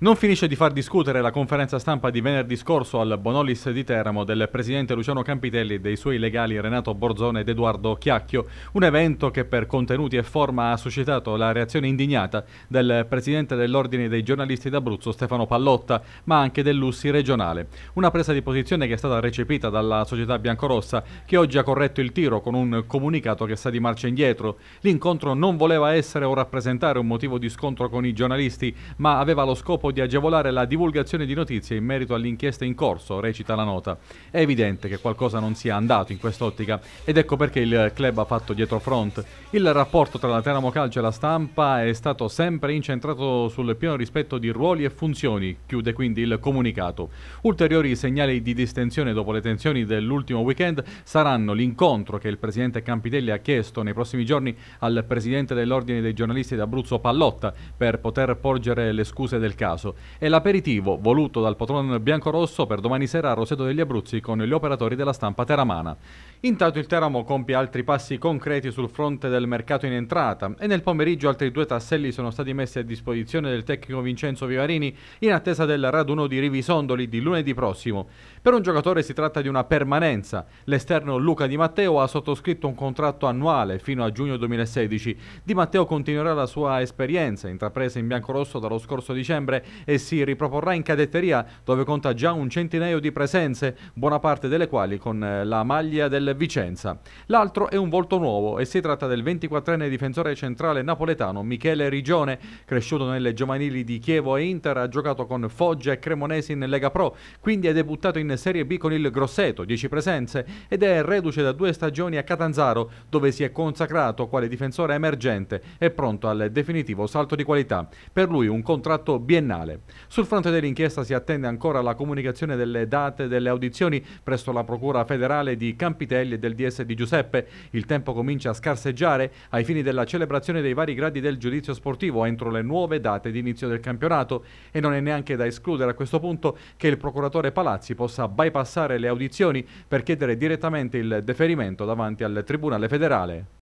Non finisce di far discutere la conferenza stampa di venerdì scorso al Bonolis di Teramo del presidente Luciano Campitelli e dei suoi legali Renato Borzone ed Edoardo Chiacchio, un evento che per contenuti e forma ha suscitato la reazione indignata del presidente dell'Ordine dei giornalisti d'Abruzzo Stefano Pallotta, ma anche dell'Ussi regionale. Una presa di posizione che è stata recepita dalla società biancorossa, che oggi ha corretto il tiro con un comunicato che sta di marcia indietro. L'incontro non voleva essere o rappresentare un motivo di scontro con i giornalisti, ma aveva lo scopo scopo di agevolare la divulgazione di notizie in merito all'inchiesta in corso, recita la nota. È evidente che qualcosa non sia andato in quest'ottica ed ecco perché il club ha fatto dietro front. Il rapporto tra la Teramo Calcio e la stampa è stato sempre incentrato sul pieno rispetto di ruoli e funzioni, chiude quindi il comunicato. Ulteriori segnali di distensione dopo le tensioni dell'ultimo weekend saranno l'incontro che il presidente Campitelli ha chiesto nei prossimi giorni al presidente dell'Ordine dei giornalisti d'Abruzzo Pallotta per poter porgere le scuse del caso caso. È l'aperitivo voluto dal patron biancorosso per domani sera a Roseto degli Abruzzi con gli operatori della stampa teramana. Intanto il Teramo compie altri passi concreti sul fronte del mercato in entrata e nel pomeriggio altri due tasselli sono stati messi a disposizione del tecnico Vincenzo Vivarini in attesa del raduno di Rivisondoli di lunedì prossimo. Per un giocatore si tratta di una permanenza. L'esterno Luca Di Matteo ha sottoscritto un contratto annuale fino a giugno 2016. Di Matteo continuerà la sua esperienza intrapresa in biancorosso dallo scorso dicembre e si riproporrà in cadetteria dove conta già un centinaio di presenze, buona parte delle quali con eh, la maglia del Vicenza. L'altro è un volto nuovo e si tratta del 24enne difensore centrale napoletano Michele Rigione, cresciuto nelle giovanili di Chievo e Inter, ha giocato con Foggia e Cremonesi in Lega Pro, quindi è debuttato in Serie B con il Grosseto, 10 presenze, ed è reduce da due stagioni a Catanzaro, dove si è consacrato quale difensore emergente e pronto al definitivo salto di qualità. Per lui un contratto biennale penale. Sul fronte dell'inchiesta si attende ancora la comunicazione delle date delle audizioni presso la Procura federale di Campitelli e del DS di Giuseppe. Il tempo comincia a scarseggiare ai fini della celebrazione dei vari gradi del giudizio sportivo entro le nuove date di inizio del campionato e non è neanche da escludere a questo punto che il procuratore Palazzi possa bypassare le audizioni per chiedere direttamente il deferimento davanti al Tribunale federale.